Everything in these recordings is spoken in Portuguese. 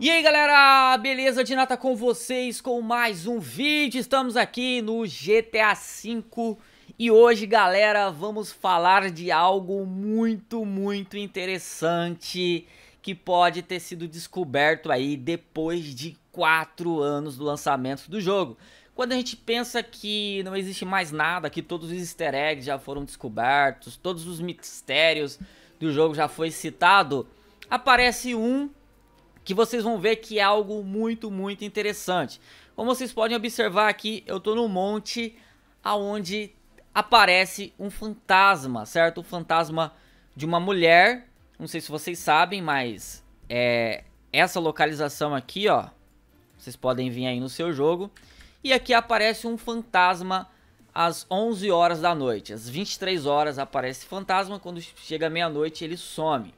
E aí galera, beleza? nada com vocês com mais um vídeo, estamos aqui no GTA V e hoje galera vamos falar de algo muito, muito interessante que pode ter sido descoberto aí depois de 4 anos do lançamento do jogo. Quando a gente pensa que não existe mais nada, que todos os easter eggs já foram descobertos, todos os mistérios do jogo já foi citado, aparece um que vocês vão ver que é algo muito, muito interessante. Como vocês podem observar aqui, eu estou no monte aonde aparece um fantasma, certo? O fantasma de uma mulher. Não sei se vocês sabem, mas é essa localização aqui, ó. Vocês podem vir aí no seu jogo. E aqui aparece um fantasma às 11 horas da noite. Às 23 horas aparece fantasma, quando chega meia-noite ele some.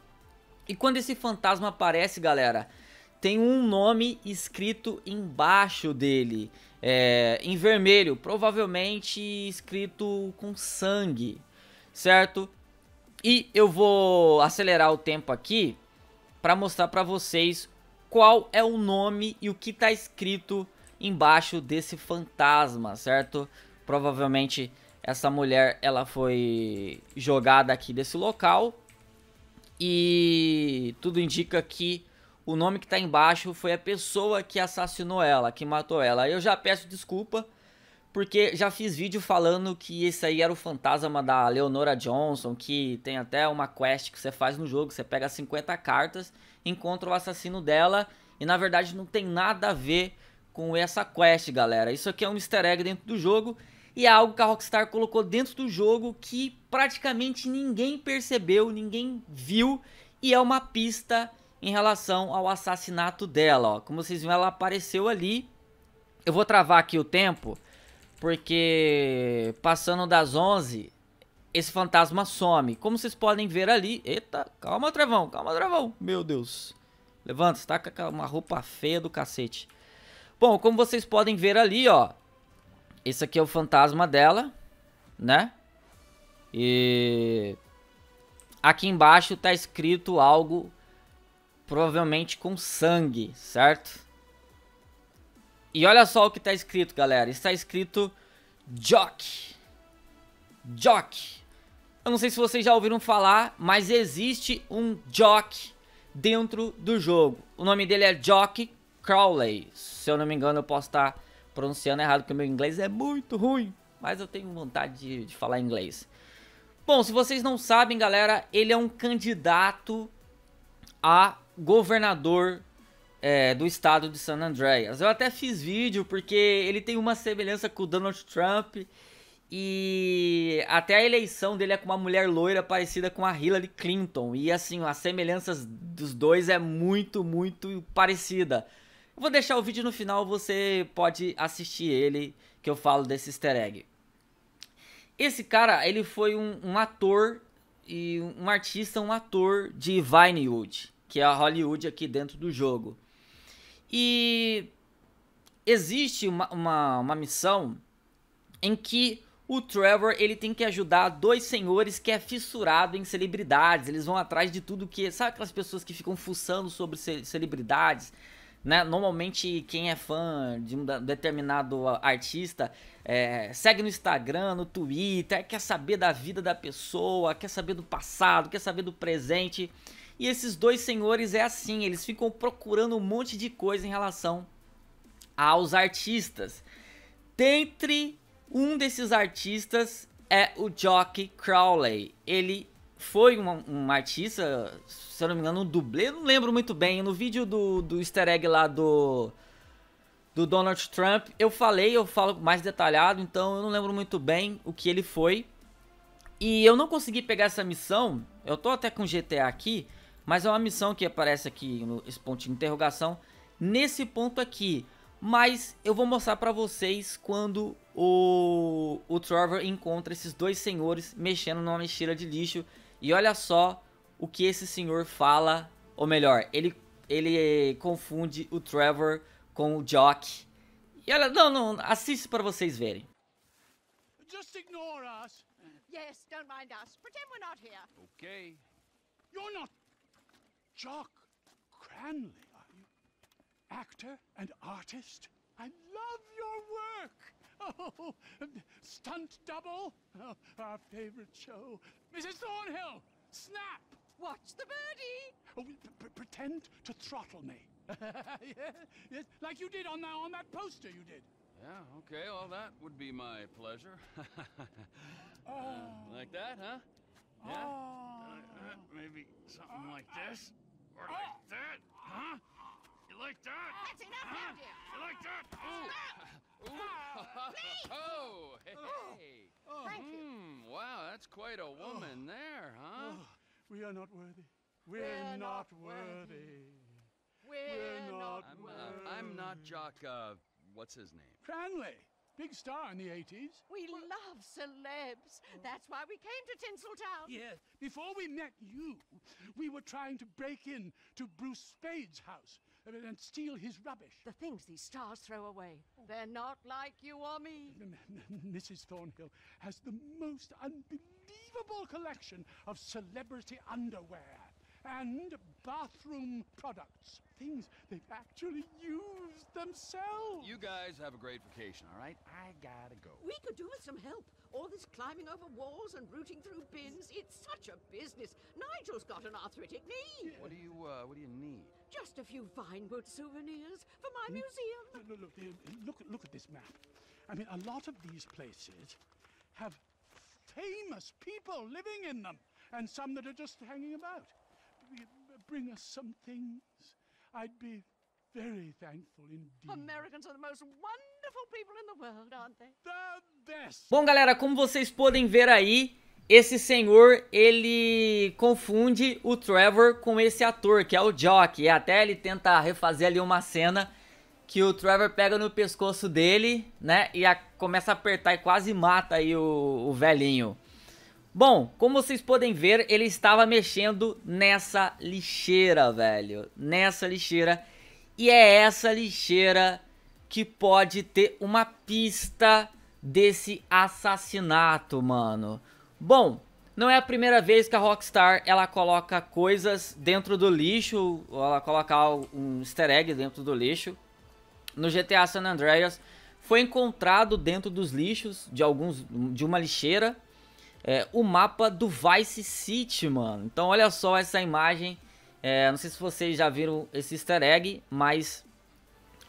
E quando esse fantasma aparece, galera, tem um nome escrito embaixo dele, é, em vermelho, provavelmente escrito com sangue, certo? E eu vou acelerar o tempo aqui para mostrar para vocês qual é o nome e o que está escrito embaixo desse fantasma, certo? Provavelmente essa mulher ela foi jogada aqui desse local e tudo indica que o nome que tá embaixo foi a pessoa que assassinou ela, que matou ela. Eu já peço desculpa, porque já fiz vídeo falando que esse aí era o fantasma da Leonora Johnson, que tem até uma quest que você faz no jogo, você pega 50 cartas, encontra o assassino dela, e na verdade não tem nada a ver com essa quest, galera. Isso aqui é um easter egg dentro do jogo, e é algo que a Rockstar colocou dentro do jogo que praticamente ninguém percebeu, ninguém viu, e é uma pista em relação ao assassinato dela. Ó. Como vocês viram, ela apareceu ali. Eu vou travar aqui o tempo, porque passando das 11, esse fantasma some. Como vocês podem ver ali... Eita, calma, travão, calma, travão. Meu Deus. Levanta, está com uma roupa feia do cacete. Bom, como vocês podem ver ali, ó. Esse aqui é o fantasma dela, né? E aqui embaixo tá escrito algo provavelmente com sangue, certo? E olha só o que está escrito, galera. Está escrito Jock. Jock. Eu não sei se vocês já ouviram falar, mas existe um Jock dentro do jogo. O nome dele é Jock Crowley. Se eu não me engano, eu posso estar tá pronunciando errado, porque meu inglês é muito ruim. Mas eu tenho vontade de, de falar inglês. Bom, se vocês não sabem, galera, ele é um candidato a governador é, do estado de San Andreas. Eu até fiz vídeo porque ele tem uma semelhança com o Donald Trump e até a eleição dele é com uma mulher loira parecida com a Hillary Clinton. E assim, as semelhanças dos dois é muito, muito parecida. vou deixar o vídeo no final, você pode assistir ele, que eu falo desse easter egg. Esse cara, ele foi um, um ator e um artista, um ator de Vinewood que é a Hollywood aqui dentro do jogo. E existe uma, uma, uma missão em que o Trevor ele tem que ajudar dois senhores que é fissurado em celebridades. Eles vão atrás de tudo que. Sabe aquelas pessoas que ficam fuçando sobre ce celebridades? Né? Normalmente quem é fã de um determinado artista é, segue no Instagram, no Twitter, quer saber da vida da pessoa, quer saber do passado, quer saber do presente. E esses dois senhores é assim, eles ficam procurando um monte de coisa em relação aos artistas. Dentre um desses artistas é o Jock Crowley. Ele foi um, um artista, se eu não me engano, um dublê, não lembro muito bem. No vídeo do, do easter egg lá do, do Donald Trump, eu falei, eu falo mais detalhado, então eu não lembro muito bem o que ele foi. E eu não consegui pegar essa missão, eu tô até com GTA aqui, mas é uma missão que aparece aqui nesse ponto de interrogação, nesse ponto aqui. Mas eu vou mostrar para vocês quando o, o Trevor encontra esses dois senhores mexendo numa mexeira de lixo. E olha só o que esse senhor fala, ou melhor, ele, ele confunde o Trevor com o Jock. E olha, não, não, assiste para vocês verem. Just ignore us. Yes, don't mind us. Pretend we're not here. Okay. You're not Jock Cranley, are you? Actor and artist? I love your work! Oh, stunt double? Oh, our favorite show. Mrs. Thornhill, snap! Watch the birdie! Oh, pretend to throttle me. yes, like you did on, the, on that poster you did. Yeah, okay, All that would be my pleasure. Uh, oh. uh, like that, huh? Yeah? Oh. Uh, uh maybe something uh, like this. Or oh. like that? Huh? You like that? That's enough, huh? you? You like that? Oh! Stop! Ooh. Please! Oh, oh, hey! Oh. Thank you. Mm, wow, that's quite a oh. woman oh. there, huh? Oh. We are not worthy. We're, We're not, not, worthy. worthy. We're, We're, not, not worthy. I'm, uh, I'm not Jock, uh, what's his name? Cranley. Big star in the 80s. We well, love celebs. Oh. That's why we came to Tinseltown. Yes. Before we met you, we were trying to break in to Bruce Spade's house and steal his rubbish. The things these stars throw away. Oh. They're not like you or me. Mrs. Thornhill has the most unbelievable collection of celebrity underwear and bathroom products. Things they've actually used themselves. You guys have a great vacation, all right? I gotta go. We could do with some help. All this climbing over walls and rooting through bins. It's such a business. Nigel's got an arthritic knee. What do you, uh, what do you need? Just a few Vinewood souvenirs for my museum. No, no, look, look, look at this map. I mean, a lot of these places have famous people living in them, and some that are just hanging about. bring us some things, I'd be very thankful indeed. Americans are the most wonderful people in the world, aren't they? The best. Bom, galera, como vocês podem ver aí, esse senhor, ele confunde o Trevor com esse ator, que é o Jock. E até ele tenta refazer ali uma cena que o Trevor pega no pescoço dele, né? E a, começa a apertar e quase mata aí o, o velhinho. Bom, como vocês podem ver, ele estava mexendo nessa lixeira, velho. Nessa lixeira. E é essa lixeira que pode ter uma pista desse assassinato, mano. Bom, não é a primeira vez que a Rockstar ela coloca coisas dentro do lixo, ela coloca um easter egg dentro do lixo. No GTA San Andreas foi encontrado dentro dos lixos de alguns de uma lixeira é, o mapa do Vice City, mano. Então olha só essa imagem. É, não sei se vocês já viram esse easter egg, mas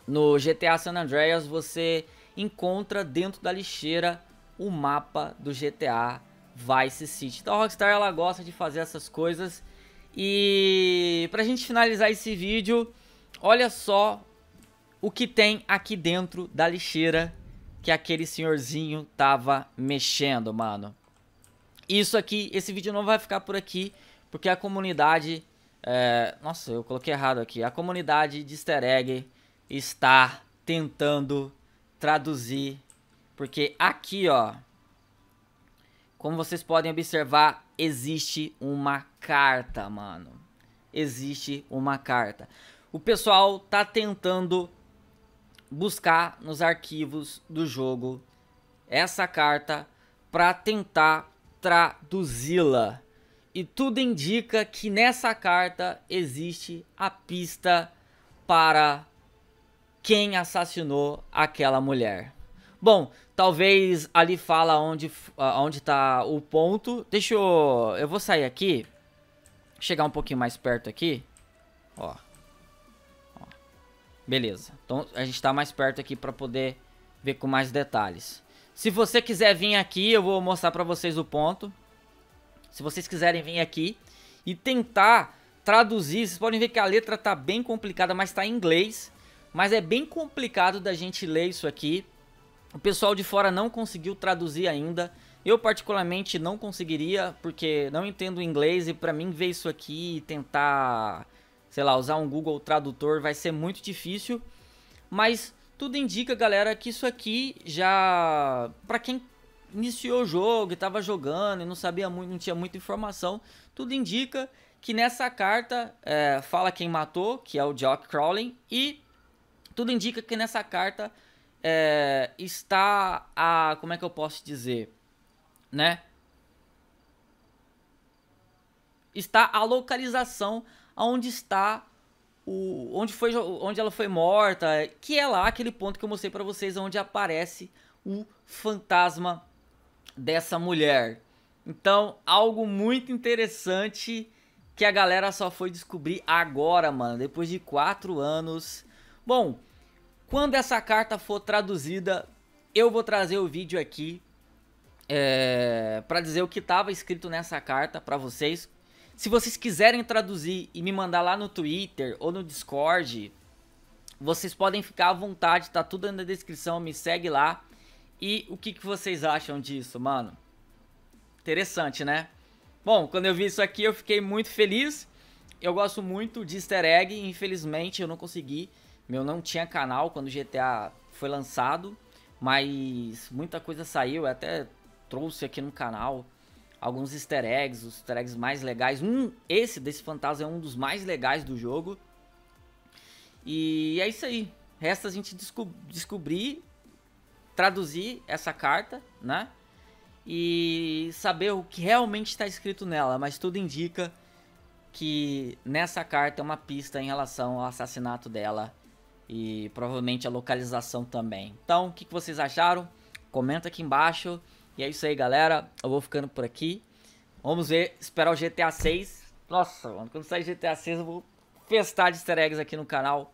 no GTA San Andreas você encontra dentro da lixeira o mapa do GTA Vice City. Então a Rockstar ela gosta de fazer essas coisas. E pra gente finalizar esse vídeo, olha só o que tem aqui dentro da lixeira que aquele senhorzinho tava mexendo, mano isso aqui, esse vídeo não vai ficar por aqui, porque a comunidade... É, nossa, eu coloquei errado aqui. A comunidade de easter egg está tentando traduzir, porque aqui, ó... Como vocês podem observar, existe uma carta, mano. Existe uma carta. O pessoal tá tentando buscar nos arquivos do jogo essa carta para tentar traduzi-la. E tudo indica que nessa carta existe a pista para quem assassinou aquela mulher. Bom, talvez ali fala onde, ah, onde tá o ponto. Deixa eu. Eu vou sair aqui. Chegar um pouquinho mais perto aqui. Ó. Beleza. Então a gente tá mais perto aqui para poder ver com mais detalhes. Se você quiser vir aqui, eu vou mostrar para vocês o ponto. Se vocês quiserem vir aqui e tentar traduzir, vocês podem ver que a letra tá bem complicada, mas tá em inglês. Mas é bem complicado da gente ler isso aqui. O pessoal de fora não conseguiu traduzir ainda. Eu particularmente não conseguiria, porque não entendo inglês e para mim ver isso aqui e tentar, sei lá, usar um Google Tradutor vai ser muito difícil. Mas tudo indica, galera, que isso aqui já. para quem iniciou o jogo e tava jogando e não sabia muito, não tinha muita informação, tudo indica que nessa carta é, fala quem matou, que é o Jock Crawling, e tudo indica que nessa carta é, está a. Como é que eu posso dizer? Né? Está a localização onde está o, onde, foi, onde ela foi morta, que é lá aquele ponto que eu mostrei para vocês, onde aparece o fantasma dessa mulher. Então, algo muito interessante que a galera só foi descobrir agora, mano, depois de quatro anos. Bom, quando essa carta for traduzida, eu vou trazer o vídeo aqui é, para dizer o que estava escrito nessa carta para vocês, se vocês quiserem traduzir e me mandar lá no Twitter ou no Discord, vocês podem ficar à vontade, tá tudo na descrição, me segue lá. E o que, que vocês acham disso, mano? Interessante, né? Bom, quando eu vi isso aqui eu fiquei muito feliz. Eu gosto muito de easter egg, infelizmente eu não consegui. Meu não tinha canal quando o GTA foi lançado, mas muita coisa saiu, eu até trouxe aqui no canal alguns easter eggs, os easter eggs mais legais. Um, esse desse fantasma é um dos mais legais do jogo. E é isso aí. Resta a gente desco descobrir, traduzir essa carta, né? E saber o que realmente está escrito nela, mas tudo indica que nessa carta é uma pista em relação ao assassinato dela e provavelmente a localização também. Então, o que, que vocês acharam? Comenta aqui embaixo. E é isso aí, galera. Eu vou ficando por aqui. Vamos ver, esperar o GTA 6. Nossa, mano, quando sair GTA 6 eu vou festar de easter eggs aqui no canal.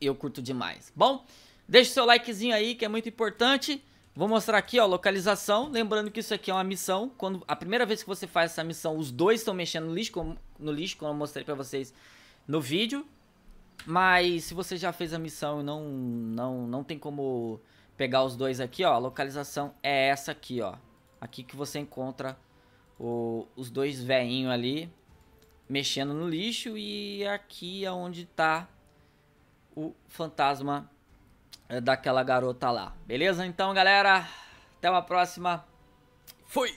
Eu curto demais. Bom, deixa o seu likezinho aí, que é muito importante. Vou mostrar aqui, ó, localização. Lembrando que isso aqui é uma missão. Quando a primeira vez que você faz essa missão, os dois estão mexendo no lixo, como, no lixo, como eu mostrei para vocês no vídeo. Mas se você já fez a missão e não, não, não tem como pegar os dois aqui, ó, a localização é essa aqui, ó. Aqui que você encontra o, os dois veinho ali mexendo no lixo e aqui é onde tá o fantasma eh, daquela garota lá. Beleza? Então, galera, até uma próxima. Fui!